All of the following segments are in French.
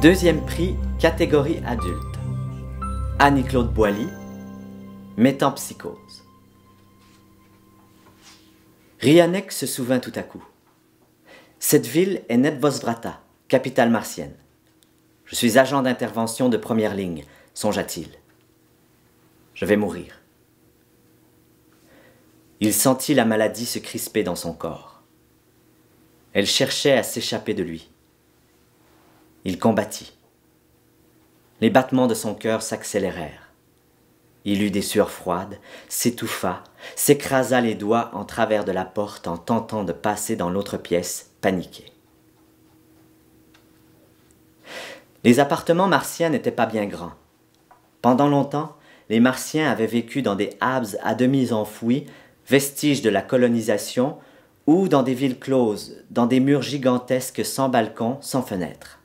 Deuxième prix, catégorie adulte. Annie-Claude Boilly, Psychose. Rianek se souvint tout à coup. Cette ville est Nedvosvrata, capitale martienne. Je suis agent d'intervention de première ligne, songea-t-il. Je vais mourir. Il sentit la maladie se crisper dans son corps. Elle cherchait à s'échapper de lui. Il combattit. Les battements de son cœur s'accélérèrent. Il eut des sueurs froides, s'étouffa, s'écrasa les doigts en travers de la porte en tentant de passer dans l'autre pièce, paniqué. Les appartements martiens n'étaient pas bien grands. Pendant longtemps, les martiens avaient vécu dans des habs à demi enfouis, vestiges de la colonisation, ou dans des villes closes, dans des murs gigantesques sans balcons, sans fenêtres.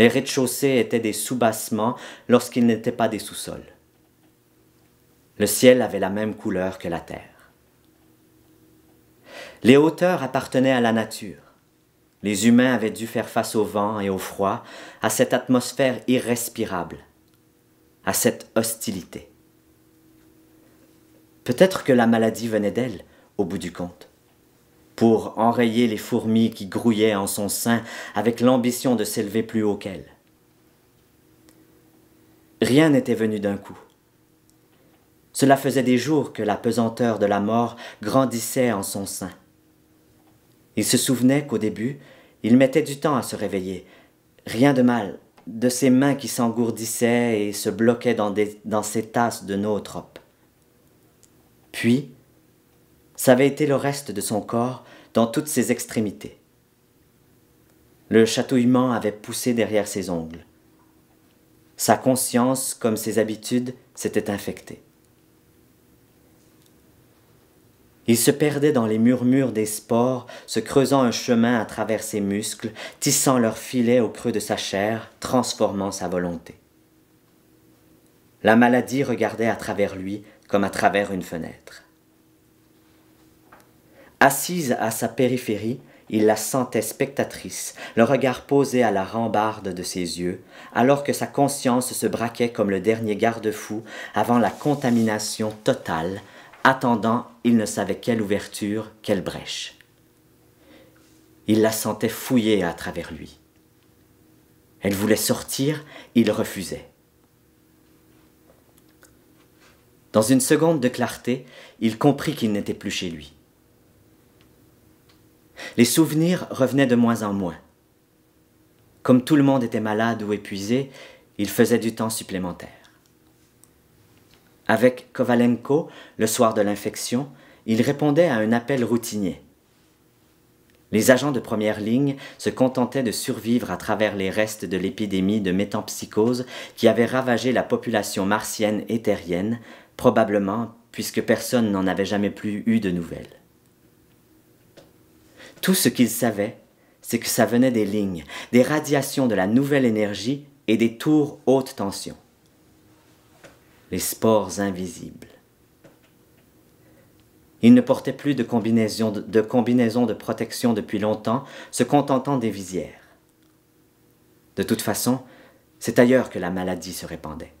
Les rez-de-chaussée étaient des soubassements lorsqu'ils n'étaient pas des sous-sols. Le ciel avait la même couleur que la terre. Les hauteurs appartenaient à la nature. Les humains avaient dû faire face au vent et au froid, à cette atmosphère irrespirable, à cette hostilité. Peut-être que la maladie venait d'elle, au bout du compte pour enrayer les fourmis qui grouillaient en son sein avec l'ambition de s'élever plus haut qu'elle. Rien n'était venu d'un coup. Cela faisait des jours que la pesanteur de la mort grandissait en son sein. Il se souvenait qu'au début, il mettait du temps à se réveiller. Rien de mal, de ses mains qui s'engourdissaient et se bloquaient dans, dans ses tasses de nootropes. Puis, ça avait été le reste de son corps dans toutes ses extrémités. Le chatouillement avait poussé derrière ses ongles. Sa conscience, comme ses habitudes, s'était infectée. Il se perdait dans les murmures des sports, se creusant un chemin à travers ses muscles, tissant leurs filets au creux de sa chair, transformant sa volonté. La maladie regardait à travers lui comme à travers une fenêtre. Assise à sa périphérie, il la sentait spectatrice, le regard posé à la rambarde de ses yeux, alors que sa conscience se braquait comme le dernier garde-fou avant la contamination totale, attendant il ne savait quelle ouverture, quelle brèche. Il la sentait fouiller à travers lui. Elle voulait sortir, il refusait. Dans une seconde de clarté, il comprit qu'il n'était plus chez lui. Les souvenirs revenaient de moins en moins. Comme tout le monde était malade ou épuisé, il faisait du temps supplémentaire. Avec Kovalenko, le soir de l'infection, il répondait à un appel routinier. Les agents de première ligne se contentaient de survivre à travers les restes de l'épidémie de métampsychose qui avait ravagé la population martienne et terrienne, probablement puisque personne n'en avait jamais plus eu de nouvelles. Tout ce qu'il savait, c'est que ça venait des lignes, des radiations de la nouvelle énergie et des tours haute tension. Les spores invisibles. Il ne portait plus de de, combinaison de protection depuis longtemps, se contentant des visières. De toute façon, c'est ailleurs que la maladie se répandait.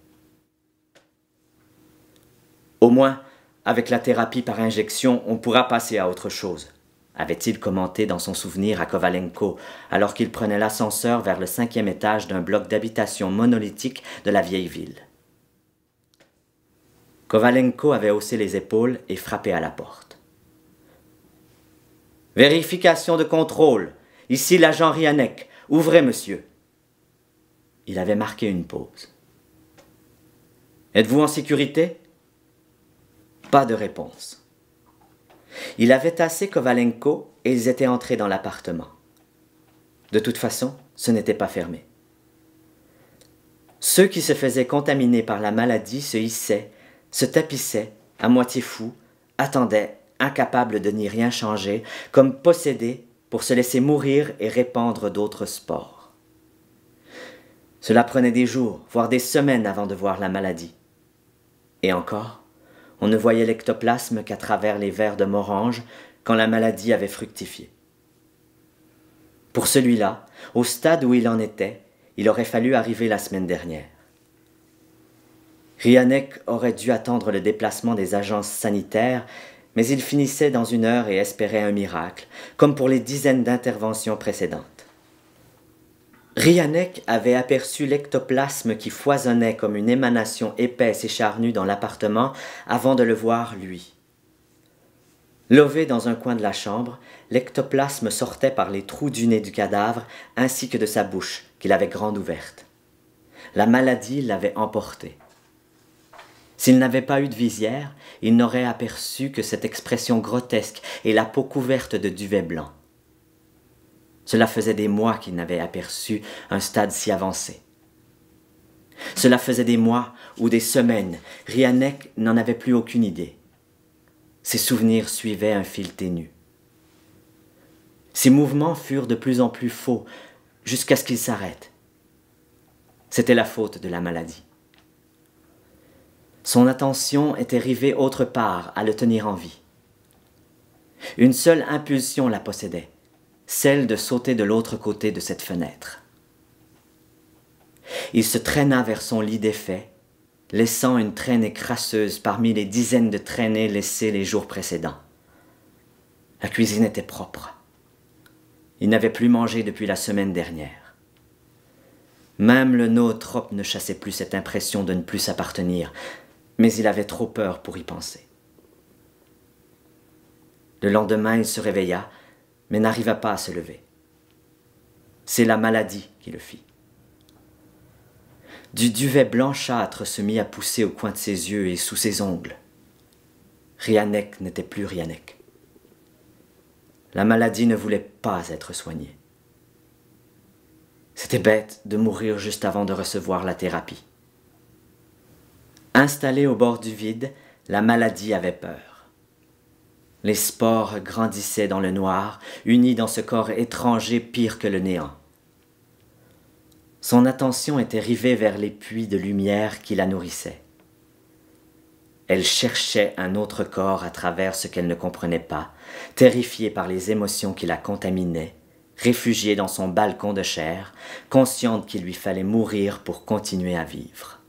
Au moins, avec la thérapie par injection, on pourra passer à autre chose avait-il commenté dans son souvenir à Kovalenko, alors qu'il prenait l'ascenseur vers le cinquième étage d'un bloc d'habitation monolithique de la vieille ville. Kovalenko avait haussé les épaules et frappé à la porte. Vérification de contrôle. Ici l'agent Rianek. Ouvrez, monsieur. Il avait marqué une pause. Êtes-vous en sécurité Pas de réponse. Il avait tassé Kovalenko et ils étaient entrés dans l'appartement. De toute façon, ce n'était pas fermé. Ceux qui se faisaient contaminer par la maladie se hissaient, se tapissaient, à moitié fous, attendaient, incapables de n'y rien changer, comme possédés pour se laisser mourir et répandre d'autres sports. Cela prenait des jours, voire des semaines avant de voir la maladie. Et encore, on ne voyait l'ectoplasme qu'à travers les vers de morange quand la maladie avait fructifié. Pour celui-là, au stade où il en était, il aurait fallu arriver la semaine dernière. Rianek aurait dû attendre le déplacement des agences sanitaires, mais il finissait dans une heure et espérait un miracle, comme pour les dizaines d'interventions précédentes. Rianek avait aperçu l'ectoplasme qui foisonnait comme une émanation épaisse et charnue dans l'appartement avant de le voir lui. Levé dans un coin de la chambre, l'ectoplasme sortait par les trous du nez du cadavre ainsi que de sa bouche, qu'il avait grande ouverte. La maladie l'avait emporté. S'il n'avait pas eu de visière, il n'aurait aperçu que cette expression grotesque et la peau couverte de duvet blanc. Cela faisait des mois qu'il n'avait aperçu un stade si avancé. Cela faisait des mois ou des semaines. Rianek n'en avait plus aucune idée. Ses souvenirs suivaient un fil ténu. Ses mouvements furent de plus en plus faux, jusqu'à ce qu'ils s'arrêtent. C'était la faute de la maladie. Son attention était rivée autre part à le tenir en vie. Une seule impulsion la possédait, celle de sauter de l'autre côté de cette fenêtre. Il se traîna vers son lit défait, laissant une traînée crasseuse parmi les dizaines de traînées laissées les jours précédents. La cuisine était propre. Il n'avait plus mangé depuis la semaine dernière. Même le nootrope ne chassait plus cette impression de ne plus s'appartenir, mais il avait trop peur pour y penser. Le lendemain, il se réveilla, mais n'arriva pas à se lever. C'est la maladie qui le fit. Du duvet blanchâtre se mit à pousser au coin de ses yeux et sous ses ongles. Rianek n'était plus Rianek. La maladie ne voulait pas être soignée. C'était bête de mourir juste avant de recevoir la thérapie. Installée au bord du vide, la maladie avait peur. Les spores grandissaient dans le noir, unis dans ce corps étranger pire que le néant. Son attention était rivée vers les puits de lumière qui la nourrissaient. Elle cherchait un autre corps à travers ce qu'elle ne comprenait pas, terrifiée par les émotions qui la contaminaient, réfugiée dans son balcon de chair, consciente qu'il lui fallait mourir pour continuer à vivre.